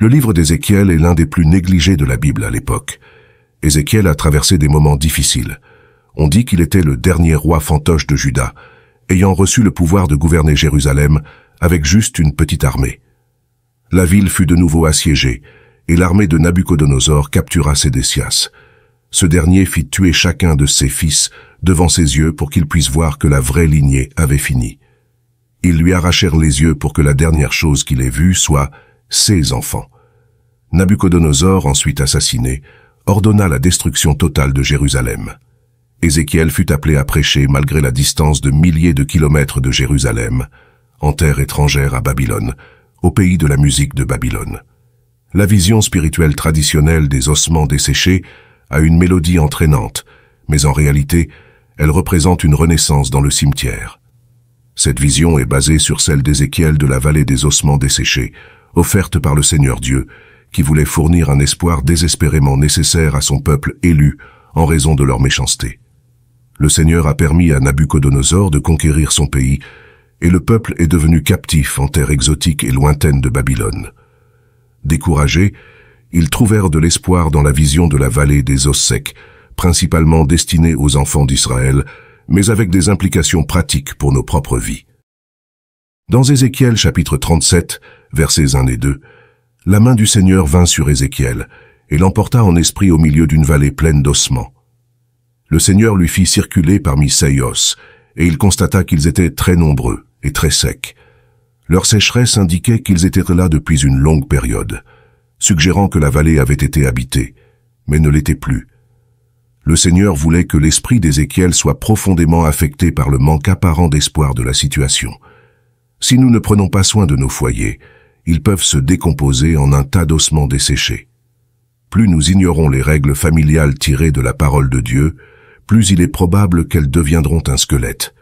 Le livre d'Ézéchiel est l'un des plus négligés de la Bible à l'époque. Ézéchiel a traversé des moments difficiles. On dit qu'il était le dernier roi fantoche de Juda, ayant reçu le pouvoir de gouverner Jérusalem avec juste une petite armée. La ville fut de nouveau assiégée, et l'armée de Nabucodonosor captura Sédécias. Ce dernier fit tuer chacun de ses fils devant ses yeux pour qu'il puisse voir que la vraie lignée avait fini. Ils lui arrachèrent les yeux pour que la dernière chose qu'il ait vue soit ses enfants. Nabucodonosor, ensuite assassiné, ordonna la destruction totale de Jérusalem. Ézéchiel fut appelé à prêcher malgré la distance de milliers de kilomètres de Jérusalem, en terre étrangère à Babylone, au pays de la musique de Babylone. La vision spirituelle traditionnelle des ossements desséchés a une mélodie entraînante, mais en réalité, elle représente une renaissance dans le cimetière. Cette vision est basée sur celle d'Ézéchiel de la vallée des ossements desséchés, offerte par le Seigneur Dieu, qui voulait fournir un espoir désespérément nécessaire à son peuple élu en raison de leur méchanceté. Le Seigneur a permis à Nabucodonosor de conquérir son pays, et le peuple est devenu captif en terre exotique et lointaine de Babylone. Découragés, ils trouvèrent de l'espoir dans la vision de la vallée des os secs, principalement destinée aux enfants d'Israël, mais avec des implications pratiques pour nos propres vies. Dans Ézéchiel chapitre 37, versets 1 et 2, la main du Seigneur vint sur Ézéchiel, et l'emporta en esprit au milieu d'une vallée pleine d'ossements. Le Seigneur lui fit circuler parmi ses os, et il constata qu'ils étaient très nombreux et très secs. Leur sécheresse indiquait qu'ils étaient là depuis une longue période, suggérant que la vallée avait été habitée, mais ne l'était plus. Le Seigneur voulait que l'esprit d'Ézéchiel soit profondément affecté par le manque apparent d'espoir de la situation. Si nous ne prenons pas soin de nos foyers, ils peuvent se décomposer en un tas d'ossements desséchés. Plus nous ignorons les règles familiales tirées de la parole de Dieu, plus il est probable qu'elles deviendront un squelette.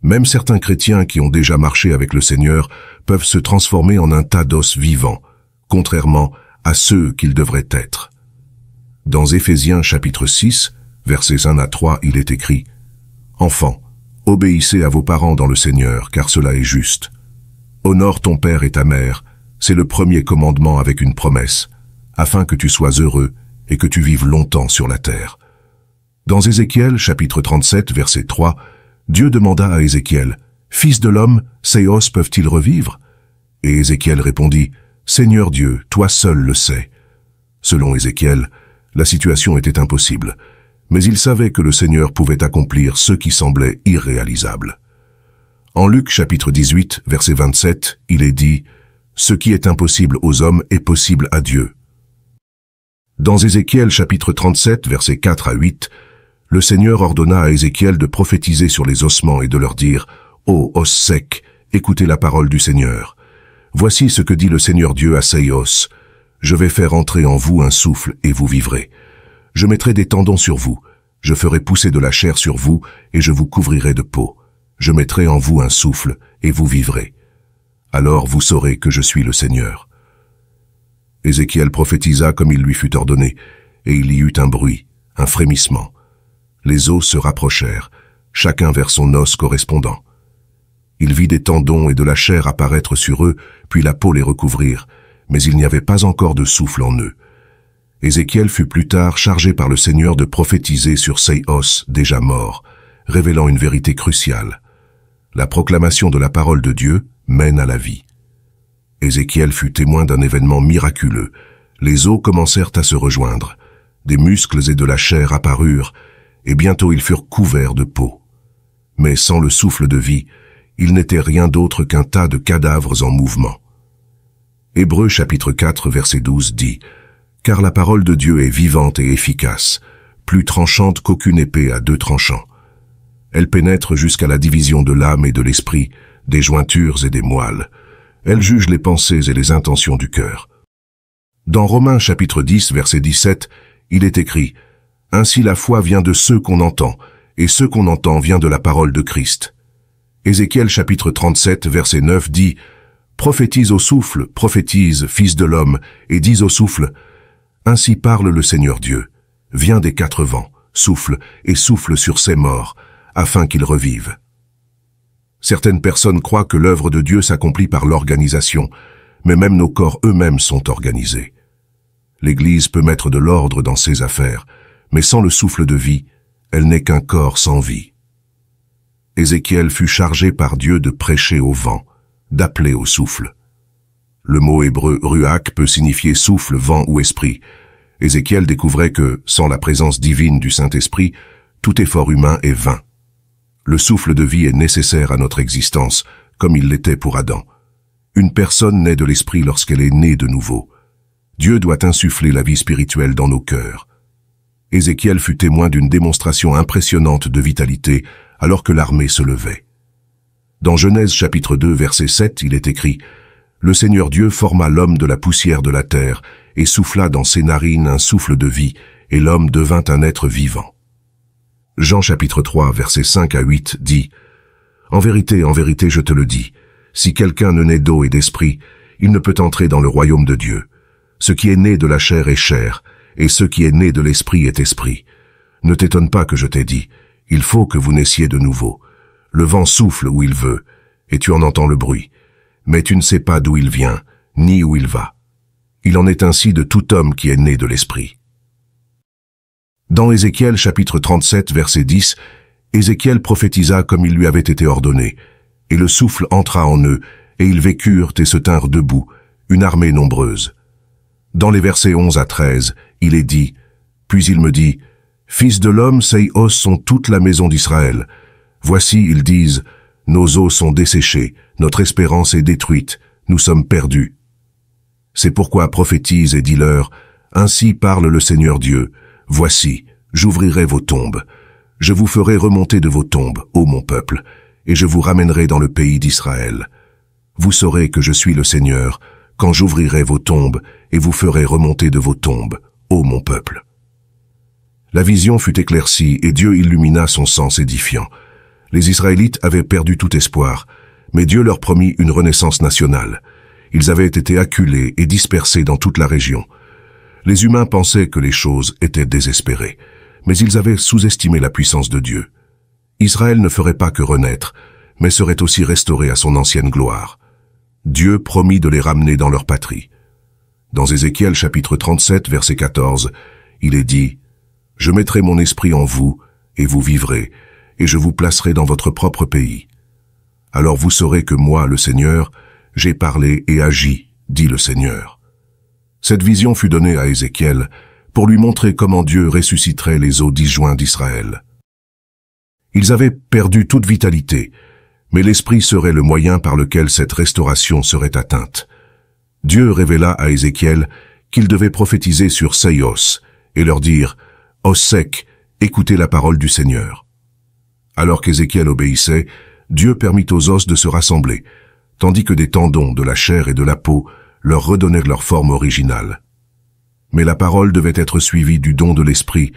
Même certains chrétiens qui ont déjà marché avec le Seigneur peuvent se transformer en un tas d'os vivants, contrairement à ceux qu'ils devraient être. Dans Éphésiens chapitre 6, versets 1 à 3, il est écrit « Enfants, obéissez à vos parents dans le Seigneur, car cela est juste. Honore ton père et ta mère, c'est le premier commandement avec une promesse, afin que tu sois heureux et que tu vives longtemps sur la terre. Dans Ézéchiel, chapitre 37, verset 3, Dieu demanda à Ézéchiel, « Fils de l'homme, ces os peuvent-ils revivre ?» Et Ézéchiel répondit, « Seigneur Dieu, toi seul le sais. » Selon Ézéchiel, la situation était impossible, mais il savait que le Seigneur pouvait accomplir ce qui semblait irréalisable. En Luc chapitre 18, verset 27, il est dit ce qui est impossible aux hommes est possible à Dieu. Dans Ézéchiel chapitre 37, versets 4 à 8, le Seigneur ordonna à Ézéchiel de prophétiser sur les ossements et de leur dire « Ô os sec, écoutez la parole du Seigneur. Voici ce que dit le Seigneur Dieu à ces os. Je vais faire entrer en vous un souffle, et vous vivrez. Je mettrai des tendons sur vous, je ferai pousser de la chair sur vous, et je vous couvrirai de peau. Je mettrai en vous un souffle, et vous vivrez alors vous saurez que je suis le Seigneur. Ézéchiel prophétisa comme il lui fut ordonné, et il y eut un bruit, un frémissement. Les os se rapprochèrent, chacun vers son os correspondant. Il vit des tendons et de la chair apparaître sur eux, puis la peau les recouvrir, mais il n'y avait pas encore de souffle en eux. Ézéchiel fut plus tard chargé par le Seigneur de prophétiser sur ces os déjà morts, révélant une vérité cruciale. La proclamation de la parole de Dieu, mène à la vie. Ézéchiel fut témoin d'un événement miraculeux. Les os commencèrent à se rejoindre, des muscles et de la chair apparurent, et bientôt ils furent couverts de peau. Mais sans le souffle de vie, ils n'étaient rien d'autre qu'un tas de cadavres en mouvement. Hébreu chapitre 4 verset 12 dit « Car la parole de Dieu est vivante et efficace, plus tranchante qu'aucune épée à deux tranchants. Elle pénètre jusqu'à la division de l'âme et de l'esprit, des jointures et des moelles. Elle juge les pensées et les intentions du cœur. Dans Romains chapitre 10, verset 17, il est écrit « Ainsi la foi vient de ceux qu'on entend, et ce qu'on entend vient de la parole de Christ. » Ézéchiel chapitre 37, verset 9 dit « Prophétise au souffle, prophétise, fils de l'homme, et dis au souffle, Ainsi parle le Seigneur Dieu, viens des quatre vents, souffle, et souffle sur ses morts, afin qu'ils revivent. » Certaines personnes croient que l'œuvre de Dieu s'accomplit par l'organisation, mais même nos corps eux-mêmes sont organisés. L'Église peut mettre de l'ordre dans ses affaires, mais sans le souffle de vie, elle n'est qu'un corps sans vie. Ézéchiel fut chargé par Dieu de prêcher au vent, d'appeler au souffle. Le mot hébreu ruach peut signifier souffle, vent ou esprit. Ézéchiel découvrait que, sans la présence divine du Saint-Esprit, tout effort humain est vain le souffle de vie est nécessaire à notre existence, comme il l'était pour Adam. Une personne naît de l'esprit lorsqu'elle est née de nouveau. Dieu doit insuffler la vie spirituelle dans nos cœurs. Ézéchiel fut témoin d'une démonstration impressionnante de vitalité alors que l'armée se levait. Dans Genèse chapitre 2 verset 7, il est écrit « Le Seigneur Dieu forma l'homme de la poussière de la terre et souffla dans ses narines un souffle de vie, et l'homme devint un être vivant. » Jean chapitre 3, versets 5 à 8 dit « En vérité, en vérité, je te le dis, si quelqu'un ne naît d'eau et d'esprit, il ne peut entrer dans le royaume de Dieu. Ce qui est né de la chair est chair, et ce qui est né de l'esprit est esprit. Ne t'étonne pas que je t'ai dit, il faut que vous naissiez de nouveau. Le vent souffle où il veut, et tu en entends le bruit. Mais tu ne sais pas d'où il vient, ni où il va. Il en est ainsi de tout homme qui est né de l'esprit. Dans Ézéchiel chapitre 37 verset 10, Ézéchiel prophétisa comme il lui avait été ordonné, et le souffle entra en eux, et ils vécurent et se tinrent debout, une armée nombreuse. Dans les versets 11 à 13, il est dit, Puis il me dit, Fils de l'homme, ces os sont toute la maison d'Israël. Voici, ils disent, Nos os sont desséchés, notre espérance est détruite, nous sommes perdus. C'est pourquoi prophétise et dis-leur, Ainsi parle le Seigneur Dieu, Voici, j'ouvrirai vos tombes. Je vous ferai remonter de vos tombes, ô mon peuple, et je vous ramènerai dans le pays d'Israël. Vous saurez que je suis le Seigneur, quand j'ouvrirai vos tombes et vous ferai remonter de vos tombes, ô mon peuple. La vision fut éclaircie et Dieu illumina son sens édifiant. Les Israélites avaient perdu tout espoir, mais Dieu leur promit une renaissance nationale. Ils avaient été acculés et dispersés dans toute la région. Les humains pensaient que les choses étaient désespérées, mais ils avaient sous-estimé la puissance de Dieu. Israël ne ferait pas que renaître, mais serait aussi restauré à son ancienne gloire. Dieu promit de les ramener dans leur patrie. Dans Ézéchiel chapitre 37, verset 14, il est dit « Je mettrai mon esprit en vous, et vous vivrez, et je vous placerai dans votre propre pays. Alors vous saurez que moi, le Seigneur, j'ai parlé et agi, dit le Seigneur. » Cette vision fut donnée à Ézéchiel pour lui montrer comment Dieu ressusciterait les eaux disjoints d'Israël. Ils avaient perdu toute vitalité, mais l'Esprit serait le moyen par lequel cette restauration serait atteinte. Dieu révéla à Ézéchiel qu'il devait prophétiser sur Seios et leur dire « Os sec, écoutez la parole du Seigneur ». Alors qu'Ézéchiel obéissait, Dieu permit aux os de se rassembler, tandis que des tendons, de la chair et de la peau leur redonner leur forme originale. Mais la parole devait être suivie du don de l'esprit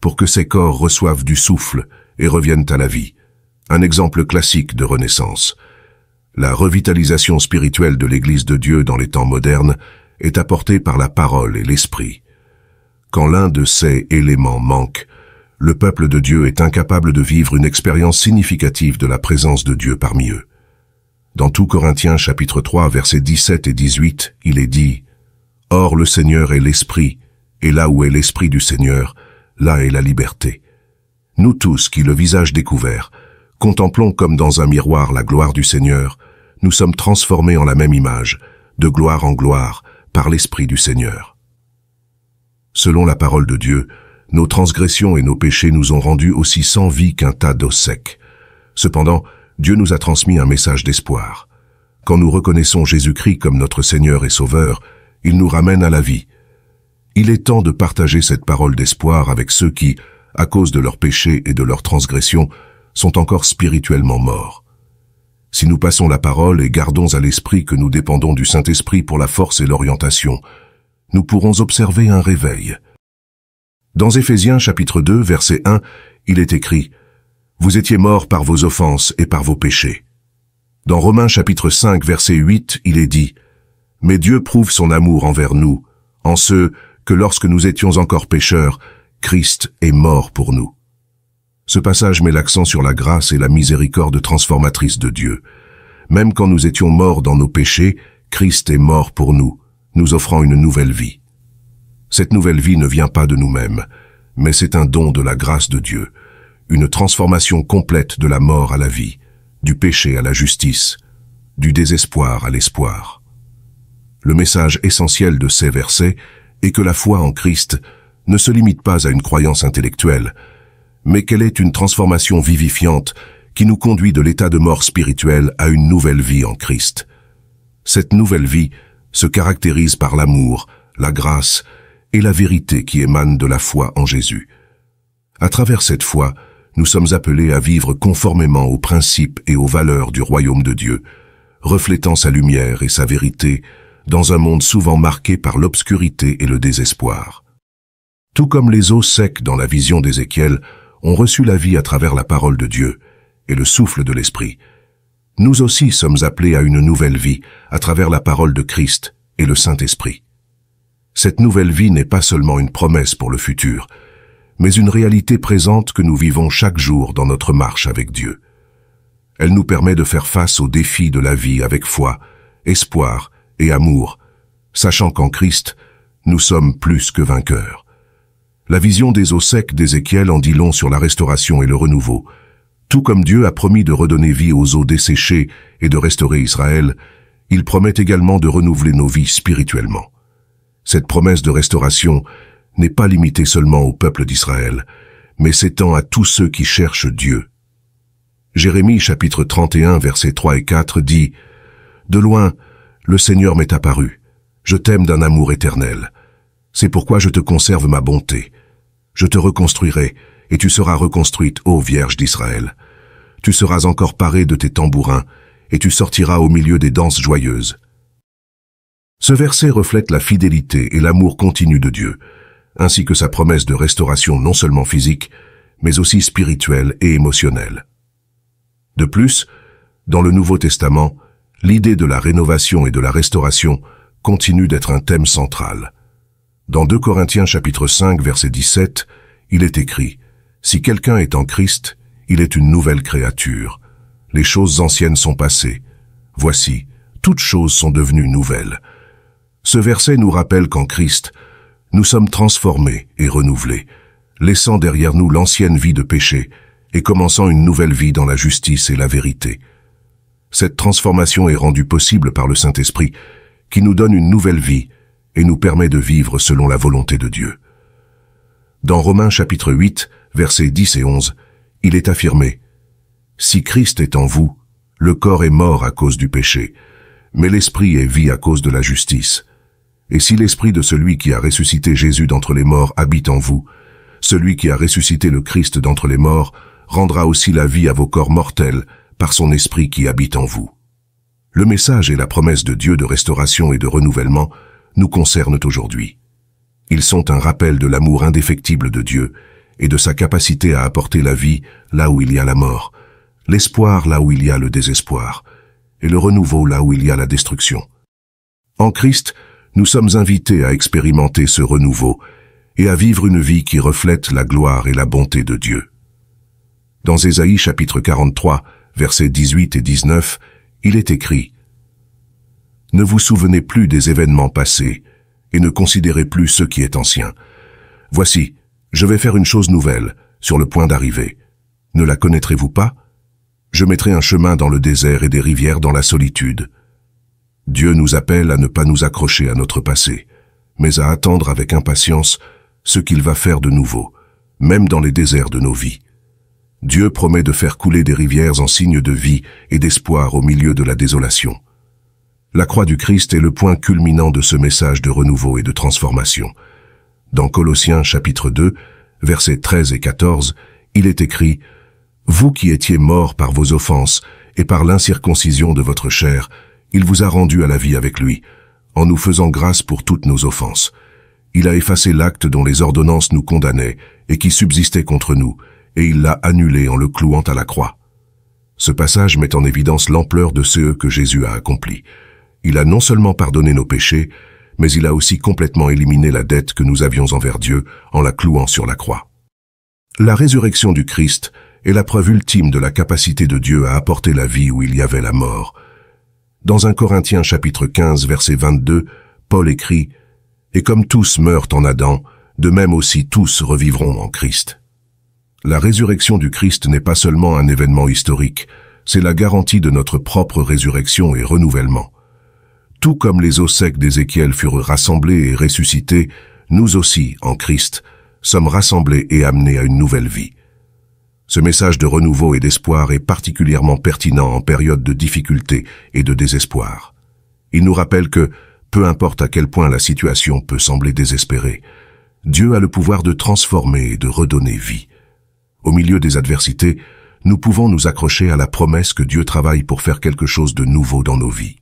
pour que ces corps reçoivent du souffle et reviennent à la vie. Un exemple classique de renaissance. La revitalisation spirituelle de l'Église de Dieu dans les temps modernes est apportée par la parole et l'esprit. Quand l'un de ces éléments manque, le peuple de Dieu est incapable de vivre une expérience significative de la présence de Dieu parmi eux. Dans tout Corinthiens chapitre 3 versets 17 et 18, il est dit « Or le Seigneur est l'Esprit, et là où est l'Esprit du Seigneur, là est la liberté. » Nous tous qui, le visage découvert, contemplons comme dans un miroir la gloire du Seigneur, nous sommes transformés en la même image, de gloire en gloire, par l'Esprit du Seigneur. Selon la parole de Dieu, nos transgressions et nos péchés nous ont rendus aussi sans vie qu'un tas d'eau sec. Cependant, Dieu nous a transmis un message d'espoir. Quand nous reconnaissons Jésus-Christ comme notre Seigneur et Sauveur, il nous ramène à la vie. Il est temps de partager cette parole d'espoir avec ceux qui, à cause de leurs péchés et de leurs transgressions, sont encore spirituellement morts. Si nous passons la parole et gardons à l'esprit que nous dépendons du Saint-Esprit pour la force et l'orientation, nous pourrons observer un réveil. Dans Éphésiens chapitre 2, verset 1, il est écrit « vous étiez morts par vos offenses et par vos péchés. Dans Romains chapitre 5 verset 8, il est dit « Mais Dieu prouve son amour envers nous, en ce que lorsque nous étions encore pécheurs, Christ est mort pour nous. » Ce passage met l'accent sur la grâce et la miséricorde transformatrice de Dieu. Même quand nous étions morts dans nos péchés, Christ est mort pour nous, nous offrant une nouvelle vie. Cette nouvelle vie ne vient pas de nous-mêmes, mais c'est un don de la grâce de Dieu une transformation complète de la mort à la vie, du péché à la justice, du désespoir à l'espoir. Le message essentiel de ces versets est que la foi en Christ ne se limite pas à une croyance intellectuelle, mais qu'elle est une transformation vivifiante qui nous conduit de l'état de mort spirituelle à une nouvelle vie en Christ. Cette nouvelle vie se caractérise par l'amour, la grâce et la vérité qui émanent de la foi en Jésus. À travers cette foi, nous sommes appelés à vivre conformément aux principes et aux valeurs du royaume de Dieu, reflétant sa lumière et sa vérité dans un monde souvent marqué par l'obscurité et le désespoir. Tout comme les eaux secs dans la vision d'Ézéchiel ont reçu la vie à travers la parole de Dieu et le souffle de l'Esprit, nous aussi sommes appelés à une nouvelle vie à travers la parole de Christ et le Saint-Esprit. Cette nouvelle vie n'est pas seulement une promesse pour le futur, mais une réalité présente que nous vivons chaque jour dans notre marche avec Dieu. Elle nous permet de faire face aux défis de la vie avec foi, espoir et amour, sachant qu'en Christ, nous sommes plus que vainqueurs. La vision des eaux secs d'Ézéchiel en dit long sur la restauration et le renouveau. Tout comme Dieu a promis de redonner vie aux eaux desséchées et de restaurer Israël, il promet également de renouveler nos vies spirituellement. Cette promesse de restauration n'est pas limité seulement au peuple d'Israël, mais s'étend à tous ceux qui cherchent Dieu. Jérémie chapitre 31 versets 3 et 4 dit « De loin, le Seigneur m'est apparu. Je t'aime d'un amour éternel. C'est pourquoi je te conserve ma bonté. Je te reconstruirai, et tu seras reconstruite, ô Vierge d'Israël. Tu seras encore parée de tes tambourins, et tu sortiras au milieu des danses joyeuses. » Ce verset reflète la fidélité et l'amour continu de Dieu, ainsi que sa promesse de restauration non seulement physique, mais aussi spirituelle et émotionnelle. De plus, dans le Nouveau Testament, l'idée de la rénovation et de la restauration continue d'être un thème central. Dans 2 Corinthiens chapitre 5 verset 17, il est écrit « Si quelqu'un est en Christ, il est une nouvelle créature. Les choses anciennes sont passées. Voici, toutes choses sont devenues nouvelles. » Ce verset nous rappelle qu'en Christ, nous sommes transformés et renouvelés, laissant derrière nous l'ancienne vie de péché et commençant une nouvelle vie dans la justice et la vérité. Cette transformation est rendue possible par le Saint-Esprit, qui nous donne une nouvelle vie et nous permet de vivre selon la volonté de Dieu. Dans Romains chapitre 8, versets 10 et 11, il est affirmé « Si Christ est en vous, le corps est mort à cause du péché, mais l'esprit est vie à cause de la justice. Et si l'esprit de celui qui a ressuscité Jésus d'entre les morts habite en vous, celui qui a ressuscité le Christ d'entre les morts rendra aussi la vie à vos corps mortels par son esprit qui habite en vous. Le message et la promesse de Dieu de restauration et de renouvellement nous concernent aujourd'hui. Ils sont un rappel de l'amour indéfectible de Dieu et de sa capacité à apporter la vie là où il y a la mort, l'espoir là où il y a le désespoir, et le renouveau là où il y a la destruction. En Christ, nous sommes invités à expérimenter ce renouveau et à vivre une vie qui reflète la gloire et la bonté de Dieu. Dans Ésaïe chapitre 43, versets 18 et 19, il est écrit « Ne vous souvenez plus des événements passés, et ne considérez plus ce qui est ancien. Voici, je vais faire une chose nouvelle, sur le point d'arriver. Ne la connaîtrez-vous pas Je mettrai un chemin dans le désert et des rivières dans la solitude. Dieu nous appelle à ne pas nous accrocher à notre passé, mais à attendre avec impatience ce qu'il va faire de nouveau, même dans les déserts de nos vies. Dieu promet de faire couler des rivières en signe de vie et d'espoir au milieu de la désolation. La croix du Christ est le point culminant de ce message de renouveau et de transformation. Dans Colossiens chapitre 2, versets 13 et 14, il est écrit « Vous qui étiez morts par vos offenses et par l'incirconcision de votre chair, il vous a rendu à la vie avec lui, en nous faisant grâce pour toutes nos offenses. Il a effacé l'acte dont les ordonnances nous condamnaient et qui subsistait contre nous, et il l'a annulé en le clouant à la croix. Ce passage met en évidence l'ampleur de ce que Jésus a accompli. Il a non seulement pardonné nos péchés, mais il a aussi complètement éliminé la dette que nous avions envers Dieu en la clouant sur la croix. La résurrection du Christ est la preuve ultime de la capacité de Dieu à apporter la vie où il y avait la mort, dans un Corinthiens chapitre 15 verset 22, Paul écrit Et comme tous meurent en Adam, de même aussi tous revivront en Christ. La résurrection du Christ n'est pas seulement un événement historique, c'est la garantie de notre propre résurrection et renouvellement. Tout comme les os secs d'Ézéchiel furent rassemblés et ressuscités, nous aussi, en Christ, sommes rassemblés et amenés à une nouvelle vie. Ce message de renouveau et d'espoir est particulièrement pertinent en période de difficulté et de désespoir. Il nous rappelle que, peu importe à quel point la situation peut sembler désespérée, Dieu a le pouvoir de transformer et de redonner vie. Au milieu des adversités, nous pouvons nous accrocher à la promesse que Dieu travaille pour faire quelque chose de nouveau dans nos vies.